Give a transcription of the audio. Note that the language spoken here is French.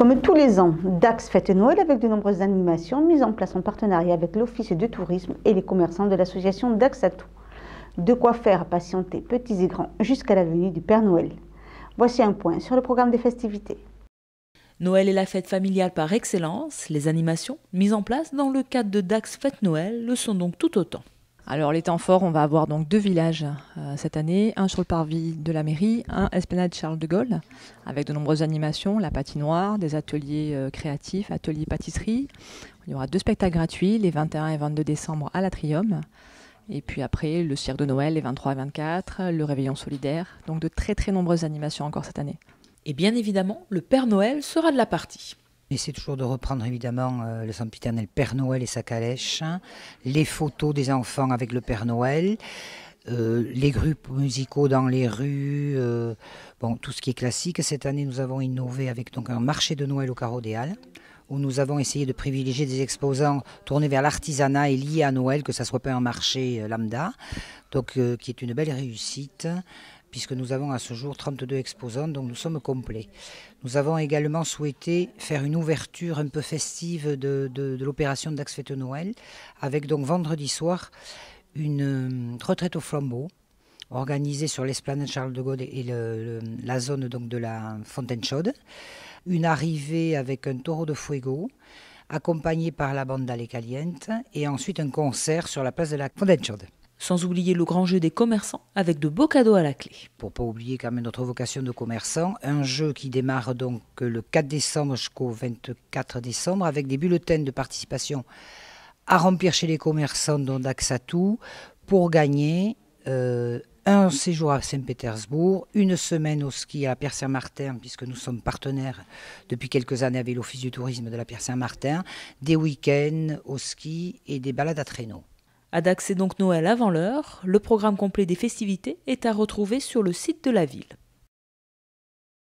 Comme tous les ans, Dax fête Noël avec de nombreuses animations mises en place en partenariat avec l'Office de tourisme et les commerçants de l'association Dax Atout. De quoi faire patienter petits et grands jusqu'à la venue du Père Noël. Voici un point sur le programme des festivités. Noël est la fête familiale par excellence. Les animations mises en place dans le cadre de Dax Fête Noël le sont donc tout autant. Alors les temps forts, on va avoir donc deux villages euh, cette année, un sur le parvis de la mairie, un esplanade Charles de Gaulle, avec de nombreuses animations, la patinoire, des ateliers euh, créatifs, ateliers pâtisserie. Il y aura deux spectacles gratuits, les 21 et 22 décembre à l'Atrium. Et puis après, le cirque de Noël les 23 et 24, le réveillon solidaire. Donc de très très nombreuses animations encore cette année. Et bien évidemment, le Père Noël sera de la partie essaie toujours de reprendre évidemment euh, le saint piternel Père Noël et sa calèche, hein. les photos des enfants avec le Père Noël, euh, les groupes musicaux dans les rues, euh, bon, tout ce qui est classique. Cette année, nous avons innové avec donc, un marché de Noël au Carreau des Halles où nous avons essayé de privilégier des exposants tournés vers l'artisanat et liés à Noël, que ça soit pas un marché lambda, donc qui est une belle réussite puisque nous avons à ce jour 32 exposants, donc nous sommes complets. Nous avons également souhaité faire une ouverture un peu festive de, l'opération d'Axe Fête Noël, avec donc vendredi soir une euh, retraite au flambeau organisée sur l'esplanade Charles de Gaulle et la zone donc de la Fontaine Chaude. Une arrivée avec un taureau de fuego, accompagné par la bande Caliente, et ensuite un concert sur la place de la Fontaine Chaude sans oublier le grand jeu des commerçants avec de beaux cadeaux à la clé. Pour pas oublier quand même notre vocation de commerçant, un jeu qui démarre donc le 4 décembre jusqu'au 24 décembre avec des bulletins de participation à remplir chez les commerçants dont Daxatou pour gagner euh, un séjour à Saint-Pétersbourg, une semaine au ski à la Pierre Saint-Martin, puisque nous sommes partenaires depuis quelques années avec l'Office du tourisme de la Pierre Saint-Martin, des week-ends au ski et des balades à traîneau. Adaxé donc Noël avant l'heure. Le programme complet des festivités est à retrouver sur le site de la ville.